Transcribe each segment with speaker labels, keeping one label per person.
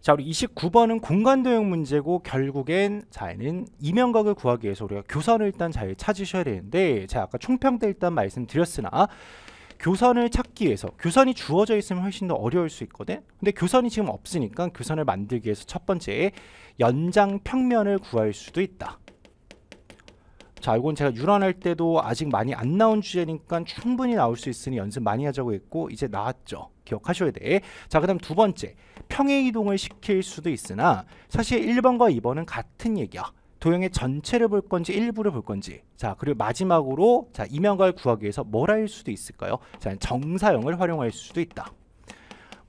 Speaker 1: 자 우리 29번은 공간 도형 문제고 결국엔 자는 이명각을 구하기 위해서 우리가 교선을 일단 잘 찾으셔야 되는데 제가 아까 총평 때 일단 말씀드렸으나 교선을 찾기 위해서 교선이 주어져 있으면 훨씬 더 어려울 수 있거든 근데 교선이 지금 없으니까 교선을 만들기 위해서 첫 번째 연장 평면을 구할 수도 있다 자, 이건 제가 유란할 때도 아직 많이 안 나온 주제니까 충분히 나올 수 있으니 연습 많이 하자고 했고 이제 나왔죠. 기억하셔야 돼. 자, 그 다음 두 번째. 평행 이동을 시킬 수도 있으나 사실 1번과 2번은 같은 얘기야. 도형의 전체를 볼 건지 일부를 볼 건지 자 그리고 마지막으로 자 이면과를 구하기 위해서 뭘 할 수도 있을까요? 자 정사형을 활용할 수도 있다.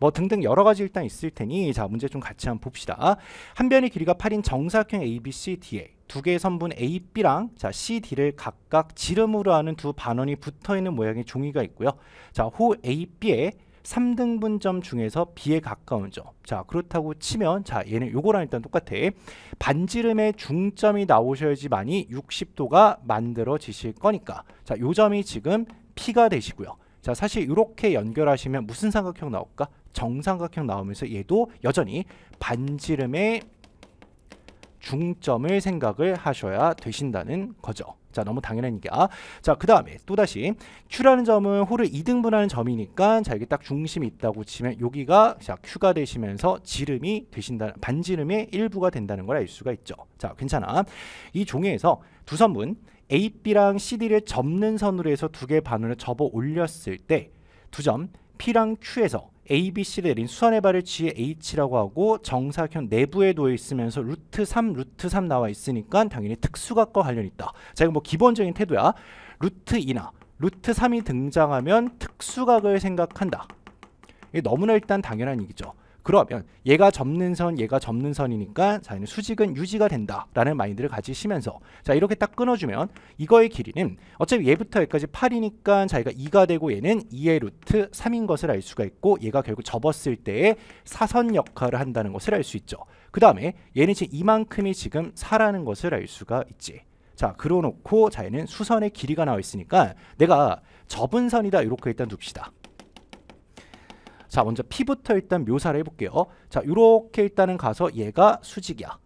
Speaker 1: 뭐 등등 여러 가지 일단 있을 테니 자 문제 좀 같이 한번 봅시다. 한 변의 길이가 8인 정사각형 ABCDA 두 개의 선분 A, B랑 자 C, D를 각각 지름으로 하는 두 반원이 붙어있는 모양의 종이가 있고요. 자 호 A, b 에 3등분점 중에서 B에 가까운 점. 자, 그렇다고 치면 자, 얘는 요거랑 일단 똑같아. 반지름의 중점이 나오셔야지만이 60도가 만들어지실 거니까. 자, 요 점이 지금 P가 되시고요. 자 사실 이렇게 연결하시면 무슨 삼각형 나올까? 정삼각형 나오면서 얘도 여전히 반지름의 중점을 생각을 하셔야 되신다는 거죠. 자 너무 당연한 얘기야 자 그 다음에 또다시 Q라는 점은 홀을 2등분하는 점이니까 자 여기 딱 중심이 있다고 치면 여기가 자 Q가 되시면서 지름이 되신다 는 반지름의 일부가 된다는 걸 알 수가 있죠 자 괜찮아 이 종이에서 두 선분 AB랑 CD를 접는 선으로 해서 두 개의 반원을 접어 올렸을 때 두 점 P랑 Q에서 ABC를 내린 수환의 발을 GH라고 하고 정사각형 내부에 놓여 있으면서 루트 3, 루트 3 나와 있으니까 당연히 특수각과 관련 이 있다. 자, 이거 뭐 기본적인 태도야. 루트 2나 루트 3이 등장하면 특수각을 생각한다. 이게 너무나 일단 당연한 얘기죠. 그러면 얘가 접는 선, 얘가 접는 선이니까 자, 기는 수직은 유지가 된다라는 마인드를 가지시면서 자, 이렇게 딱 끊어주면 이거의 길이는 어차피 얘부터 여기까지 8이니까 자기가 2가 되고 얘는 2의 루트 3인 것을 알 수가 있고 얘가 결국 접었을 때에 사선 역할을 한다는 것을 알 수 있죠. 그 다음에 얘는 지금 이만큼이 지금 4라는 것을 알 수가 있지. 자 그러놓고 자기는 수선의 길이가 나와 있으니까 내가 접은 선이다 이렇게 일단 둡시다 자 먼저 P부터 일단 묘사를 해볼게요 어, 자 요렇게 일단은 가서 얘가 수직이야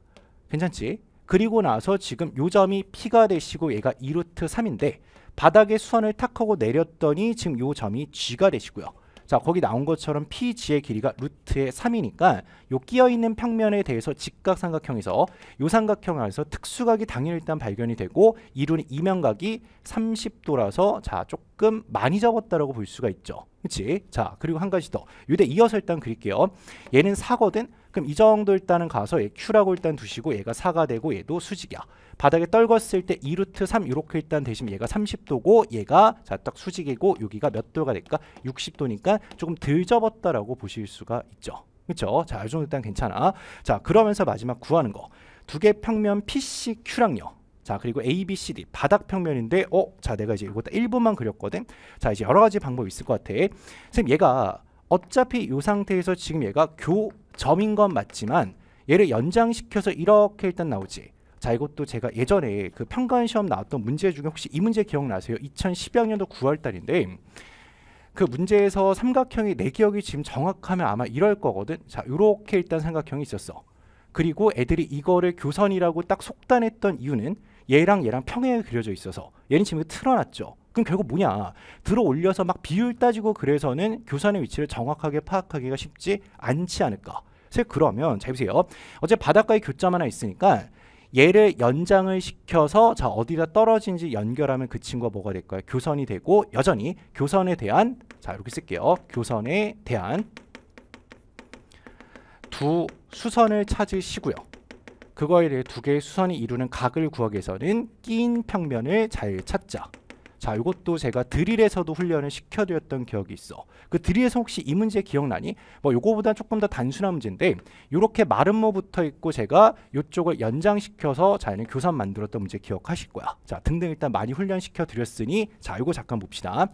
Speaker 1: 괜찮지? 그리고 나서 지금 요 점이 P가 되시고 얘가 2루트 3인데 바닥에 수선을 탁 하고 내렸더니 지금 요 점이 G가 되시고요 자 거기 나온 것처럼 PG의 길이가 루트의 3이니까 요 끼어있는 평면에 대해서 직각삼각형에서 요 삼각형 안에서 특수각이 당연히 일단 발견이 되고 이룬 이면각이 30도라서 자 조금 많이 잡었다라고볼 수가 있죠. 그치? 자 그리고 한 가지 더 요대 이어서 일단 그릴게요. 얘는 사거든 그럼 이 정도 일단은 가서 얘 Q라고 일단 두시고 얘가 4가 되고 얘도 수직이야. 바닥에 떨궜을 때 2루트 3 이렇게 일단 되시면 얘가 30도고 얘가 자 딱 수직이고 여기가 몇 도가 될까? 60도니까 조금 덜 접었다라고 보실 수가 있죠. 그렇죠? 자, 이 정도 일단 괜찮아. 자, 그러면서 마지막 구하는 거. 두 개 평면 PCQ랑요. 자 그리고 A, B, C, D 바닥 평면인데 어? 자 내가 이제 이거 딱 1분만 그렸거든 자 이제 여러 가지 방법이 있을 것 같아 선생님 얘가 어차피 이 상태에서 지금 얘가 교점인 건 맞지만 얘를 연장시켜서 이렇게 일단 나오지 자 이것도 제가 예전에 그 평가원 시험 나왔던 문제 중에 혹시 이 문제 기억나세요? 2012학년도 9월달인데 그 문제에서 삼각형이 내 기억이 지금 정확하면 아마 이럴 거거든 자 이렇게 일단 삼각형이 있었어 그리고 애들이 이거를 교선이라고 딱 속단했던 이유는 얘랑 얘랑 평행에 그려져 있어서 얘는 지금 틀어놨죠. 그럼 결국 뭐냐 들어 올려서 막 비율 따지고 그래서는 교선의 위치를 정확하게 파악하기가 쉽지 않지 않을까 그 그러면 잘 보세요 어제 바닷가에 교점 하나 있으니까 얘를 연장을 시켜서 자 어디다 떨어진지 연결하면 그 친구가 뭐가 될까요 교선이 되고 여전히 교선에 대한 자 이렇게 쓸게요 교선에 대한 두 수선을 찾으시고요 그거에 대해 두 개의 수선이 이루는 각을 구하기위해서는 끼인 평면을 잘 찾자. 자, 이것도 제가 드릴에서도 훈련을 시켜드렸던 기억이 있어. 그 드릴에서 혹시 이 문제 기억나니? 뭐 요거보다 조금 더 단순한 문제인데 이렇게 마름모 붙어 있고 제가 이쪽을 연장시켜서 자연는 교산 만들었던 문제 기억하실 거야. 자, 등등 일단 많이 훈련시켜드렸으니 자, 이거 잠깐 봅시다.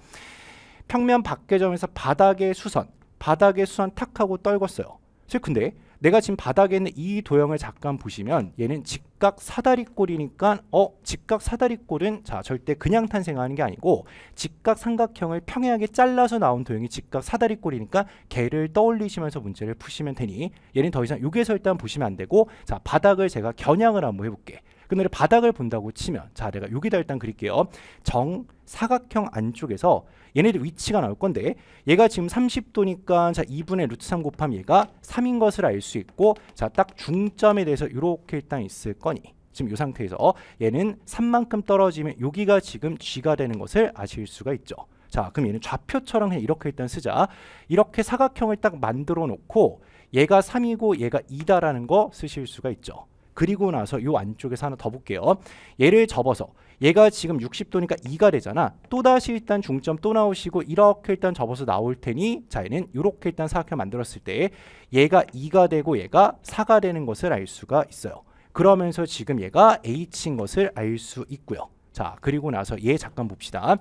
Speaker 1: 평면 밖의 점에서 바닥의 수선, 바닥의 수선 탁 하고 떨궜어요. 슬근데 내가 지금 바닥에 있는 이 도형을 잠깐 보시면 얘는 직각 사다리꼴이니까 어 직각 사다리꼴은 자 절대 그냥 탄생하는 게 아니고 직각 삼각형을 평행하게 잘라서 나온 도형이 직각 사다리꼴이니까 걔를 떠올리시면서 문제를 푸시면 되니 얘는 더 이상 요기에서 일단 보시면 안 되고 자 바닥을 제가 겨냥을 한번 해볼게 그늘의 바닥을 본다고 치면 자 내가 여기다 일단 그릴게요. 정 사각형 안쪽에서 얘네들 위치가 나올 건데 얘가 지금 30도니까 자 2분의 루트 3곱함 얘가 3인 것을 알 수 있고 자 딱 중점에 대해서 이렇게 일단 있을 거니 지금 이 상태에서 얘는 3만큼 떨어지면 여기가 지금 G가 되는 것을 아실 수가 있죠. 자 그럼 얘는 좌표처럼 그냥 이렇게 일단 쓰자. 이렇게 사각형을 딱 만들어 놓고 얘가 3이고 얘가 2다라는 거 쓰실 수가 있죠. 그리고 나서 요 안쪽에서 하나 더 볼게요. 얘를 접어서 얘가 지금 60도니까 2가 되잖아. 또다시 일단 중점 또 나오시고 이렇게 일단 접어서 나올 테니 자 얘는 이렇게 일단 사각형 만들었을 때 얘가 2가 되고 얘가 4가 되는 것을 알 수가 있어요. 그러면서 지금 얘가 H인 것을 알 수 있고요. 자 그리고 나서 얘 잠깐 봅시다.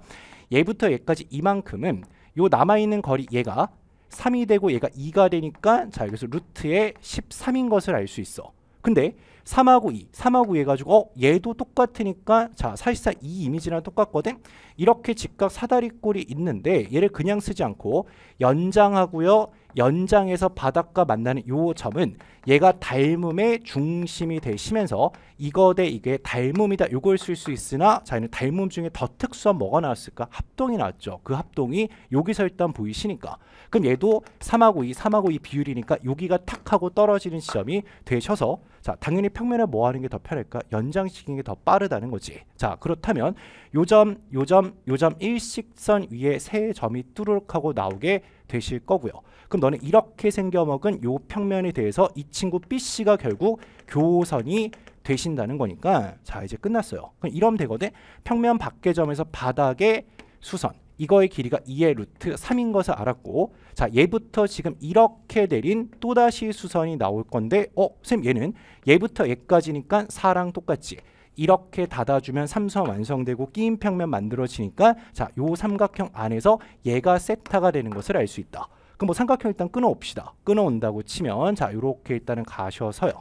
Speaker 1: 얘부터 얘까지 이만큼은 요 남아있는 거리 얘가 3이 되고 얘가 2가 되니까 자 여기서 루트의 13인 것을 알 수 있어. 근데 3하고 2, 3하고 2 해가지고 어 얘도 똑같으니까 자 사실상 이 이미지랑 똑같거든 이렇게 직각 사다리꼴이 있는데 얘를 그냥 쓰지 않고 연장하고요 연장에서 바닥과 만나는 요 점은 얘가 닮음의 중심이 되시면서 이거 대 이게 닮음이다 요걸 쓸 수 있으나 자 얘는 닮음 중에 더 특수한 뭐가 나왔을까? 합동이 나왔죠. 그 합동이 여기서 일단 보이시니까 그럼 얘도 3하고 2, 3하고 2 비율이니까 여기가 탁 하고 떨어지는 시점이 되셔서 자 당연히 평면에 뭐 하는 게 더 편할까? 연장시키는 게 더 빠르다는 거지. 자 그렇다면 요점, 요점, 요점 일식선 위에 세 점이 뚜룩 하고 나오게 되실 거고요. 그럼 너는 이렇게 생겨먹은 요 평면에 대해서 이 친구 b c 가 결국 교선이 되신다는 거니까 자 이제 끝났어요. 그럼 이러면 되거든. 평면 밖의 점에서 바닥의 수선 이거의 길이가 2의 루트 3인 것을 알았고 자 얘부터 지금 이렇게 내린 또다시 수선이 나올 건데 어? 선생님 얘는 얘부터 얘까지니까 4랑 똑같지 이렇게 닫아주면 삼선 완성되고 끼임 평면 만들어지니까 자 요 삼각형 안에서 얘가 세타가 되는 것을 알 수 있다. 그럼 뭐 삼각형 일단 끊어옵시다. 끊어온다고 치면 자 이렇게 일단은 가셔서요.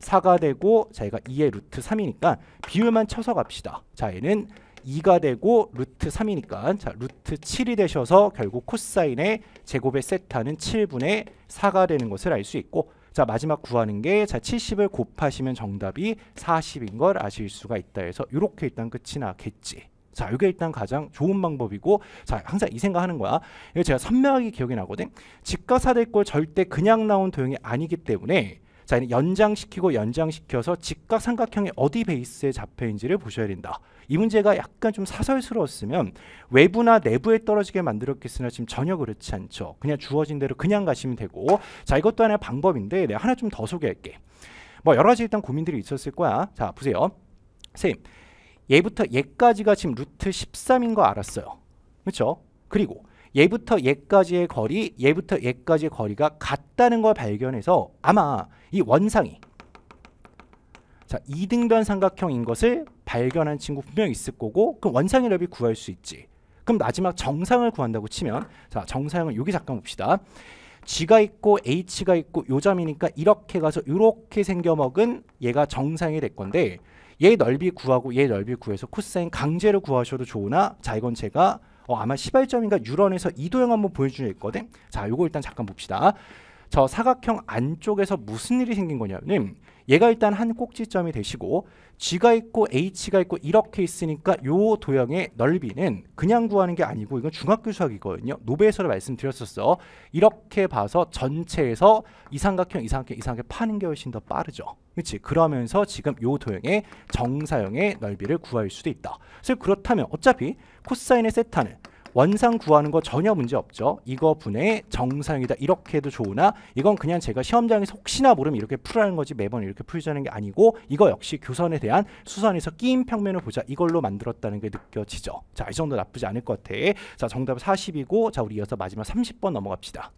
Speaker 1: 4가 되고 자 얘가 2의 루트 3이니까 비율만 쳐서 갑시다. 자 얘는 2가 되고 루트 3이니까 자 루트 7이 되셔서 결국 코사인의 제곱의 세타는 7분의 4가 되는 것을 알 수 있고 자 마지막 구하는 게자 70을 곱하시면 정답이 40인 걸 아실 수가 있다 해서 이렇게 일단 끝이 나겠지. 자, 이게 일단 가장 좋은 방법이고 자, 항상 이 생각하는 거야. 이거 제가 선명하게 기억이 나거든. 직가사대걸 절대 그냥 나온 도형이 아니기 때문에 자, 연장시키고 연장시켜서 직각 삼각형이 어디 베이스에 잡혀있는지를 보셔야 된다. 이 문제가 약간 좀 사설스러웠으면 외부나 내부에 떨어지게 만들었겠으나 지금 전혀 그렇지 않죠. 그냥 주어진 대로 그냥 가시면 되고 자 이것도 하나의 방법인데 내가 하나 좀 더 소개할게. 뭐 여러 가지 일단 고민들이 있었을 거야. 자 보세요. 선생님 얘부터 얘까지가 지금 루트 13인 거 알았어요. 그렇죠? 그리고 얘부터 얘까지의 거리, 얘부터 얘까지의 거리가 같다는 걸 발견해서 아마 이 원상이 자, 2등변 삼각형인 것을 발견한 친구 분명히 있을 거고 그럼 원상의 넓이 구할 수 있지. 그럼 마지막 정상을 구한다고 치면 자, 정상은 여기 잠깐 봅시다. G가 있고 H가 있고 요점이니까 이렇게 가서 이렇게 생겨먹은 얘가 정상이 될 건데 얘 넓이 구하고 얘 넓이 구해서 코사인 강제로 구하셔도 좋으나 자 이건 제가 어, 아마 시발점인가 유런에서 이도형 한번 보여주적 있거든 자 요거 일단 잠깐 봅시다 저 사각형 안쪽에서 무슨 일이 생긴 거냐면 얘가 일단 한 꼭지점이 되시고 G가 있고 H가 있고 이렇게 있으니까 요 도형의 넓이는 그냥 구하는 게 아니고 이건 중학교 수학이거든요. 노베에서 말씀드렸었어. 이렇게 봐서 전체에서 이삼각형, 이삼각형, 이삼각형 파는 게 훨씬 더 빠르죠. 그렇지? 그러면서 지금 요 도형의 정사형의 넓이를 구할 수도 있다. 그래서 그렇다면 어차피 코사인의 세타는 원상 구하는 거 전혀 문제 없죠. 이거 분의 정상이다 이렇게 해도 좋으나 이건 그냥 제가 시험장에서 혹시나 모르면 이렇게 풀라는 거지 매번 이렇게 풀자는 게 아니고 이거 역시 교선에 대한 수선에서 끼임 평면을 보자 이걸로 만들었다는 게 느껴지죠. 자 이 정도 나쁘지 않을 것 같아. 자정답 40이고 자 우리 이어서 마지막 30번 넘어갑시다.